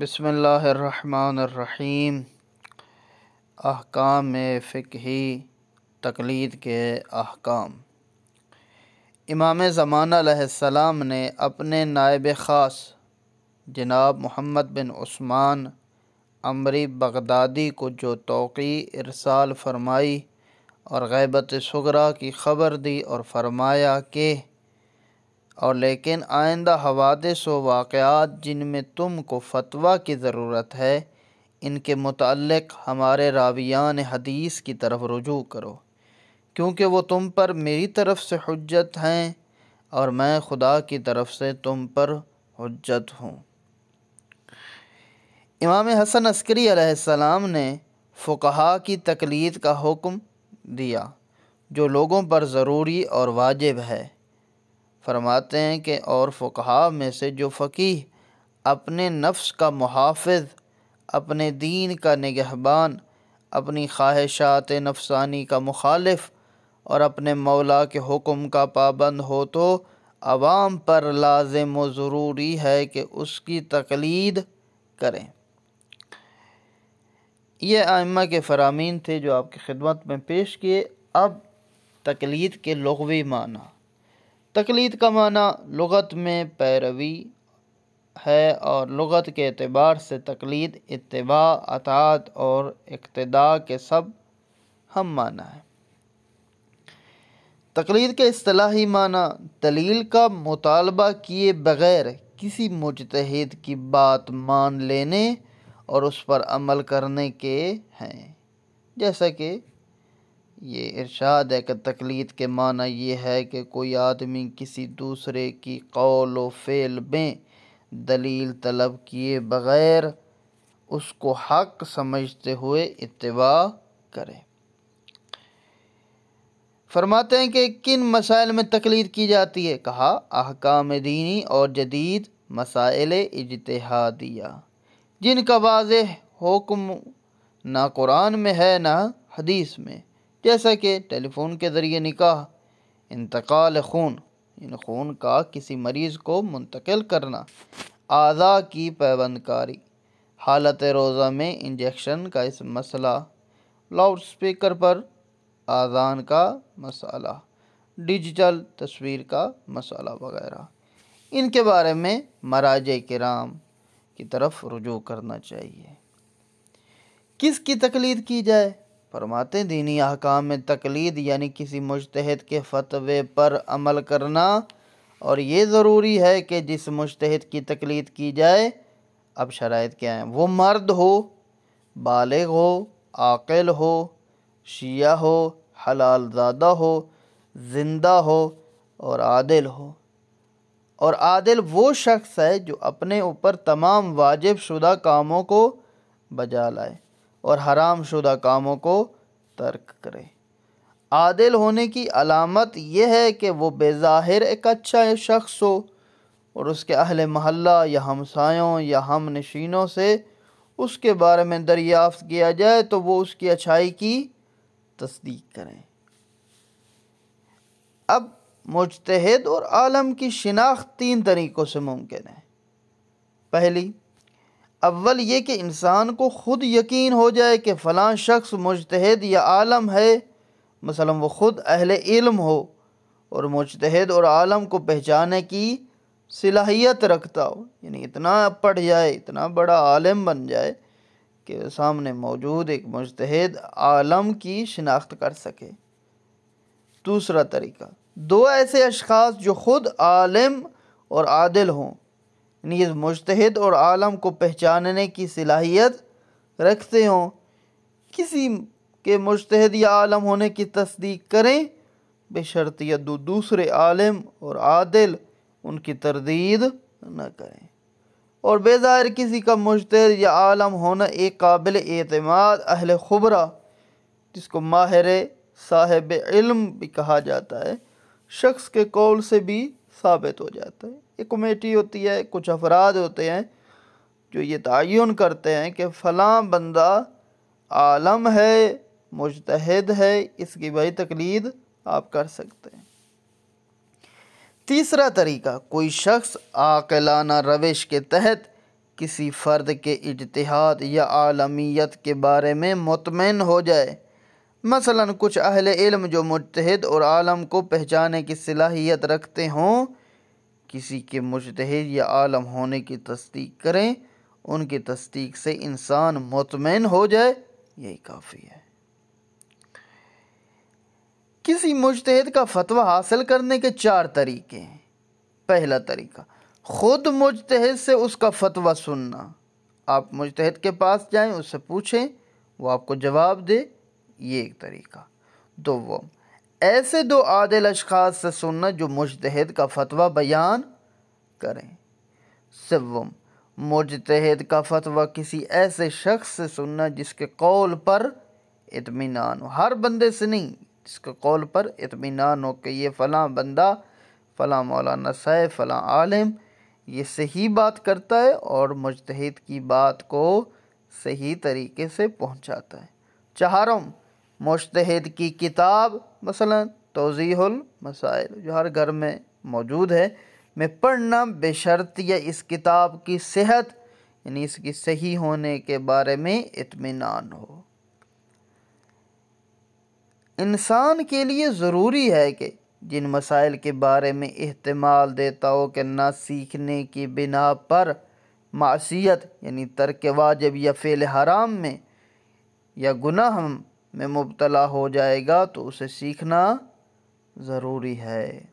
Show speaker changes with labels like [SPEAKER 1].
[SPEAKER 1] बसमीम अहकाम फ़िकी तकलीद के अहकाम इमाम ज़मानाम ने अपने नायब ख़ास जनाब मोहम्मद बिन उस्मान अमरी बगदादी को जो तोक़ी इरसाल फरमाई और गैबत सगरा की ख़बर दी और फरमाया कि और लेकिन आइंदा हवादिस व वाक़ात जिनमें तुम को फतवा की ज़रूरत है इनके मतलक़ हमारे रावियान हदीस की तरफ रुजू करो क्योंकि वो तुम पर मेरी तरफ़ से हजत हैं और मैं खुदा की तरफ से तुम पर हजत हूँ इमाम हसन अस्करी सलाम ने फ़ुकहा की तकलीद का हुक्म दिया जो लोगों पर ज़रूरी और वाजिब है फरमाते हैं कि और फ़ुकहा में से जो फ़कीह अपने नफ्स का मुहाफ़ अपने दीन का निगहबान अपनी ख्वाहिशात नफसानी का मुखालफ और अपने मौला के हुक्म का पाबंद हो तो आवाम पर लाजम व ज़रूरी है कि उसकी तकलीद करें ये आइमा के फरामीन थे जो आपकी खिदमत में पेश किए अब तकलीद के लगवी माना तकलीद का माना लगत में पैरवी है और लगत के अतबार से तकलीद इतबा अतात और इकतदा के सब हम माना है तकलीद के असलाही माना दलील का मुतालबा किए बगैर किसी मुजतहद की बात मान लेने और उस पर अमल करने के हैं जैसा कि ये इरशाद है कि तकलीद के माना ये है कि कोई आदमी किसी दूसरे की कौल व फेल में दलील तलब किए बग़ैर उसको हक समझते हुए इतवा करे फरमाते हैं कि किन मसाइल में तकलीद की जाती है कहा अहकाम दीनी और जदीद मसाइल इजतहादिया जिनका वाज हुक्म ना कुरान में है ना हदीस में जैसा कि टेलीफोन के ज़रिए निकाह इंतकाल खून इन खून का किसी मरीज़ को मुंतकिल करना आज़ा की पैबंदकारी हालत रोज़ा में इंजेक्शन का इस मसला लाउड स्पीकर पर आज़ान का मसाला डिजिटल तस्वीर का मसाला वगैरह इनके बारे में मराज कराम की तरफ रुजू करना चाहिए किसकी तकलीद की जाए फरमाते दीनी अहकाम में तकलीद यानी किसी मुश्तहद के फतवे पर अमल करना और ये ज़रूरी है कि जिस मुश्तहद की तकलीद की जाए अब शरात क्या हैं वो मर्द हो बालग हो आकल हो शिया हो हलाल ज़्यादा हो जिंदा हो और आदिल हो और आदिल वो शख्स है जो अपने ऊपर तमाम वाजिब शुदा कामों को बजा लाए और हराम शुदा कामों को तर्क करे आदिल होने की अलामत यह है कि वो बेज़ाहिर एक अच्छा शख्स हो और उसके अहल महल्ला या हमसायों या हम नशीनों से उसके बारे में दरियाफ़त किया जाए तो वो उसकी अच्छाई की तस्दीक करें अब मुजतहद और आलम की शिनाख्त तीन तरीक़ों से मुमकिन है पहली अव्वल ये कि इंसान को ख़ुद यकीन हो जाए कि फ़लाँ शख्स मुजतहद या आलम है मसलन वो ख़ुद अहल इल्म हो और मुजतहद और आलम को पहचाने की सलाहियत रखता हो यानी इतना पढ़ जाए इतना बड़ा आलम बन जाए कि सामने मौजूद एक मुजतहद आलम की शिनाख्त कर सके दूसरा तरीका दो ऐसे अशखास जो ख़ुद आलम और आदिल हों नीज मुश्तद और आलम को पहचानने की सलाहियत रखते हों किसी के मुश्तद या आलम होने की तस्दीक करें बशरत दो दूसरे आलम और आदिल उनकी तरदीद न करें और बेज़ाहिर किसी का मुश्तर या आलम होना एक काबिल एतमाद अहल खुबरा जिसको माहिर साहिब इल्म भी कहा जाता है शख्स के कौल से भी साबित हो जाता है एक कमेटी होती है कुछ अफराद होते हैं जो ये तयन करते हैं कि फ़लाँ बंदा आलम है मुजतहद है इसकी वही तकलीद आप कर सकते हैं तीसरा तरीका कोई शख्स आकलाना रविश के तहत किसी फ़र्द के इजतहाद या आलमीत के बारे में मुतमिन हो जाए मसलन कुछ अहल इल्म जो मुतहद और आलम को पहचाने की सलाहियत रखते हों किसी के मुजतहद या आलम होने की तस्दीक करें उनकी तस्दीक से इंसान मुतमिन हो जाए यही काफ़ी है किसी मुशतहद का फतवा हासिल करने के चार तरीके हैं पहला तरीका ख़ुद मुजतहद से उसका फतवा सुनना आप मुशतहद के पास जाएं उससे पूछें वो आपको जवाब दे ये एक तरीका दो वो ऐसे दो आदिल अशखास से सुनना जो मुजतहद का फतवा बयान करें सवम मुजतहद का फतवा किसी ऐसे शख्स से सुनना जिसके कौल पर इतमान हो हर बंदे से नहीं जिसके कौल पर इतमान हो कि ये फ़लाँ बंदा फ़लाँ मौलाना साहब फ़लाँ आलम ये सही बात करता है और मुजतहद की बात को सही तरीके से पहुँचाता है चाहरम मुश्तहद की किताब मसला तोज़ीहुल मसाइल जो हर घर में मौजूद है में पढ़ना बेशर्त या इस किताब की सेहत यानी इसकी सही होने के बारे में इतमान हो इंसान के लिए ज़रूरी है कि जिन मसाइल के बारे में अहतमाल देता हो कि ना सीखने की बिना पर मासीत यानी तर्क वाजब या फ़ेल हराम में या गुनाह हम में मुबतला हो जाएगा तो उसे सीखना ज़रूरी है